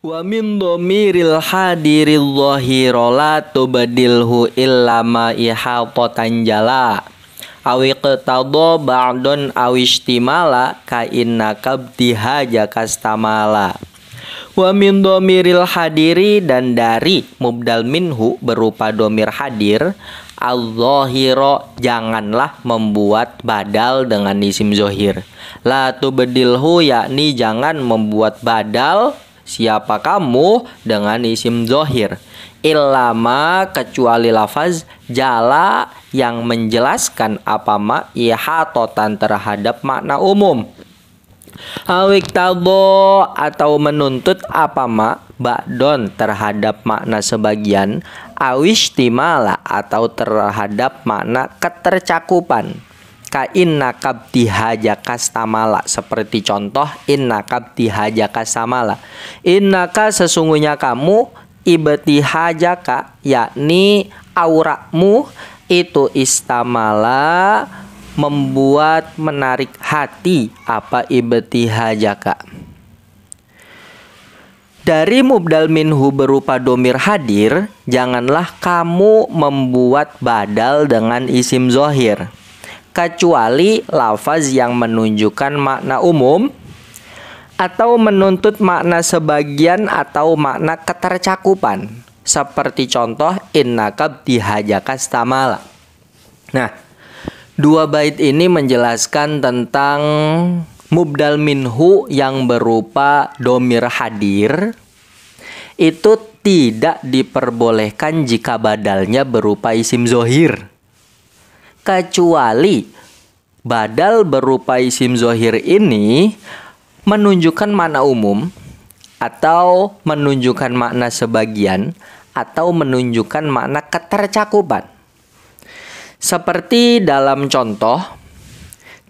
Wa min dhamiril hadiril dhahira la tubadilhu illa ma ihatatan jala awi qtadha ba'dun aw istimala ka inna haja kastamala wa min dhamiril hadiri dan dari mubdal minhu berupa domir hadir al janganlah membuat badal dengan isim zohir la tubedilhu yakni jangan membuat badal siapa kamu dengan isim zohir ilama kecuali lafaz jala yang menjelaskan apa ma ihatotan terhadap makna umum awik tabo atau menuntut apa ma badon terhadap makna sebagian awis timala atau terhadap makna ketercakupan ka inna kabti hajakas tamala seperti contoh inna kabdi hajakas inna ka sesungguhnya kamu ibti hajaka yakni aurakmu itu istamala membuat menarik hati apa ibti hajaka dari mubdal minhu berupa domir hadir, janganlah kamu membuat badal dengan isim zohir kecuali lafaz yang menunjukkan makna umum atau menuntut makna sebagian atau makna ketercakupan seperti contoh innakab dihajakas tamala. Nah, dua bait ini menjelaskan tentang mubdal minhu yang berupa domir hadir itu tidak diperbolehkan jika badalnya berupa isim zohir kecuali badal berupa isim zohir ini menunjukkan makna umum atau menunjukkan makna sebagian atau menunjukkan makna ketercakupan. Seperti dalam contoh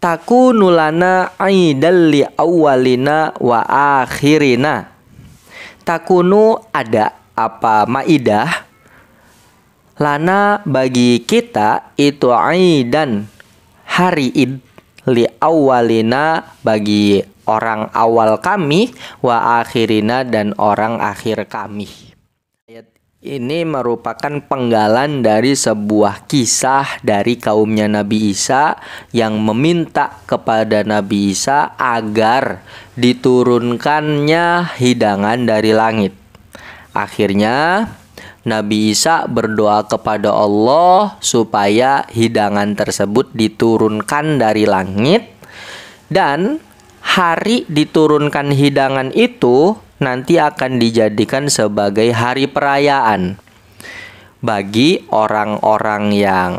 taku nulana aidal li awalina wa akhirina. Takunu ada apa maidah Lana bagi kita itu aidan hari id li awalina bagi orang awal kami wa akhirina dan orang akhir kami. Ayat ini merupakan penggalan dari sebuah kisah dari kaumnya Nabi Isa yang meminta kepada Nabi Isa agar diturunkannya hidangan dari langit. Akhirnya Nabi Isa berdoa kepada Allah supaya hidangan tersebut diturunkan dari langit dan hari diturunkan hidangan itu nanti akan dijadikan sebagai hari perayaan bagi orang-orang yang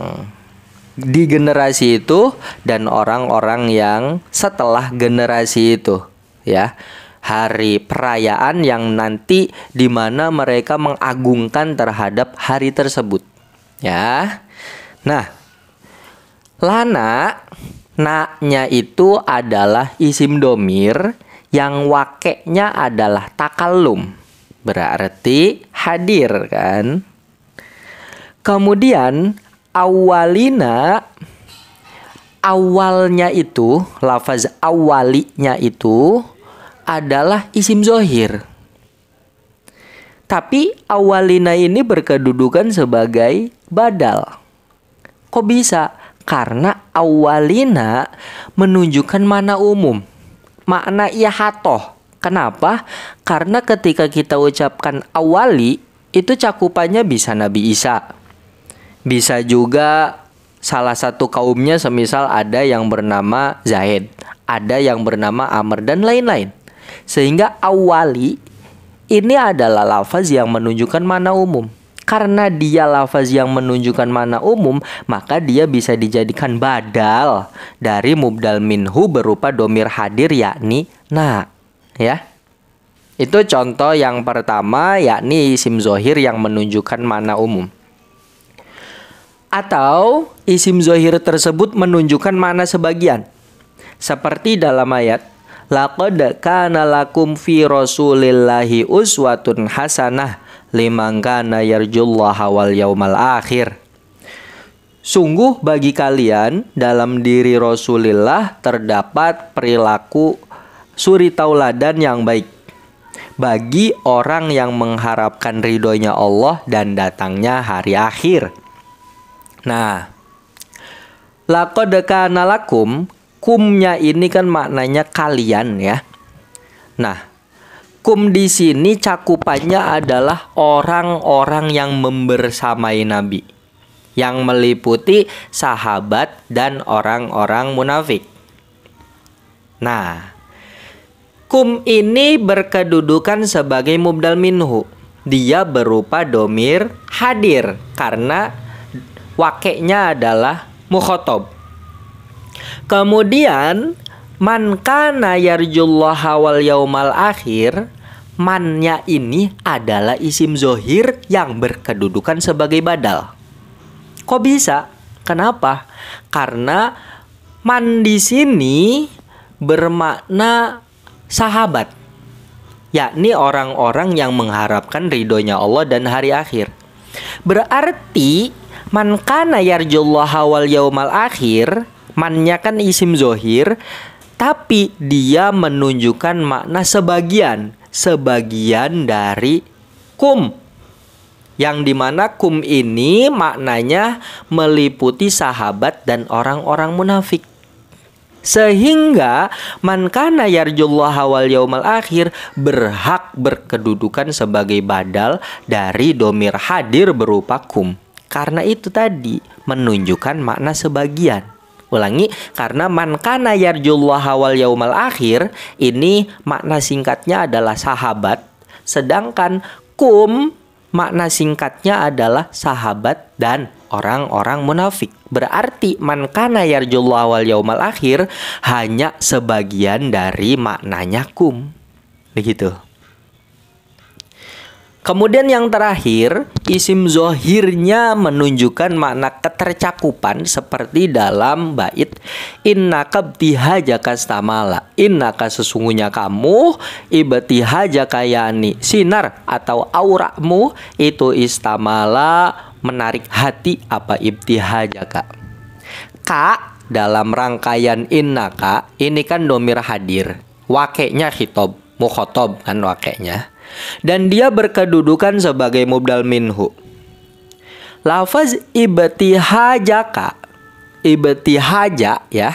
di generasi itu dan orang-orang yang setelah generasi itu ya hari perayaan yang nanti di mana mereka mengagungkan terhadap hari tersebut. Ya. Nah, lana naknya itu adalah isim domir yang wakeknya adalah Takalum, Berarti hadir kan? Kemudian awalina awalnya itu lafaz awalinya itu adalah isim zohir. Tapi awalina ini berkedudukan sebagai badal. Kok bisa? Karena awalina menunjukkan mana umum. Makna yahatoh. Kenapa? Karena ketika kita ucapkan awali, itu cakupannya bisa Nabi Isa. Bisa juga salah satu kaumnya semisal ada yang bernama Zaid, ada yang bernama Amr dan lain-lain. Sehingga awali ini adalah lafaz yang menunjukkan mana umum. Karena dia lafaz yang menunjukkan mana umum, maka dia bisa dijadikan badal dari mubdal minhu berupa domir hadir yakni na. Ya. Itu contoh yang pertama yakni isim zohir yang menunjukkan mana umum atau isim zohir tersebut menunjukkan mana sebagian. Seperti dalam ayat, Laqad kana lakum fi rasulillahi uswatun hasanah liman kana yarjullaha wal yaumal akhir. Sungguh bagi kalian dalam diri Rasulillah terdapat perilaku suri tauladan yang baik bagi orang yang mengharapkan ridhonya Allah dan datangnya hari akhir. Nah, lakodekanalakum kumnya ini kan maknanya kalian ya. Nah, kum di sini cakupannya adalah orang-orang yang membersamai Nabi yang meliputi sahabat dan orang-orang munafik. Nah, kum ini berkedudukan sebagai mubdal minhu. Dia berupa domir hadir karena wakilnya adalah mukhotob Kemudian man kana yarjullaha wal yaumal akhir mannya ini adalah isim zohir yang berkedudukan sebagai badal. Kok bisa? Kenapa? Karena man di sini bermakna sahabat, yakni orang-orang yang mengharapkan ridhonya Allah dan hari akhir. Berarti man kana yarjullaha wal yaumal akhir mannya kan isim zohir tapi dia menunjukkan makna sebagian sebagian dari kum yang dimana kum ini maknanya meliputi sahabat dan orang-orang munafik sehingga man kana yarjullah wal yaumal akhir berhak berkedudukan sebagai badal dari domir hadir berupa kum karena itu tadi menunjukkan makna sebagian Ulangi, karena man kana yarjullah wal yaumal akhir ini makna singkatnya adalah sahabat, sedangkan kum makna singkatnya adalah sahabat dan orang-orang munafik. Berarti man kana yarjullah wal yaumal akhir hanya sebagian dari maknanya kum. Begitu. Kemudian yang terakhir, isim zohirnya menunjukkan makna ketercakupan seperti dalam bait inna kabtiha stamala ka sesungguhnya kamu ibtiha yani sinar atau auramu itu istamala menarik hati apa ibtiha jaka ka dalam rangkaian ka, ini kan domir hadir wakeknya hitob, mukhotob kan wakeknya dan dia berkedudukan sebagai mubdal minhu. Lafaz ibtihajaka, ibtihaja ya.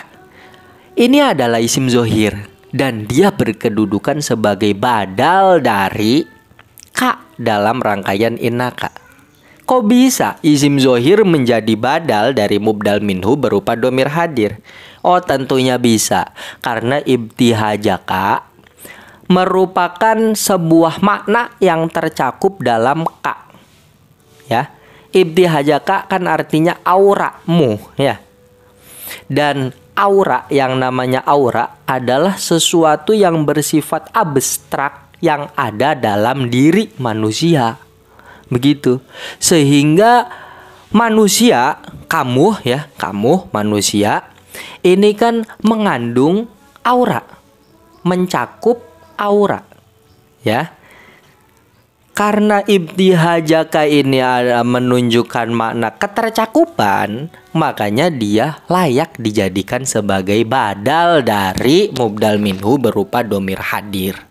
Ini adalah isim zohir dan dia berkedudukan sebagai badal dari ka dalam rangkaian inaka. Kok bisa isim zohir menjadi badal dari mubdal minhu berupa domir hadir? Oh tentunya bisa Karena ibtihajaka merupakan sebuah makna yang tercakup dalam ka. Ya. Ibtihajaka kan artinya auramu, ya. Dan aura yang namanya aura adalah sesuatu yang bersifat abstrak yang ada dalam diri manusia. Begitu. Sehingga manusia, kamu ya, kamu manusia ini kan mengandung aura mencakup aura ya karena ibtihajaka ini menunjukkan makna ketercakupan makanya dia layak dijadikan sebagai badal dari mubdal minhu berupa domir hadir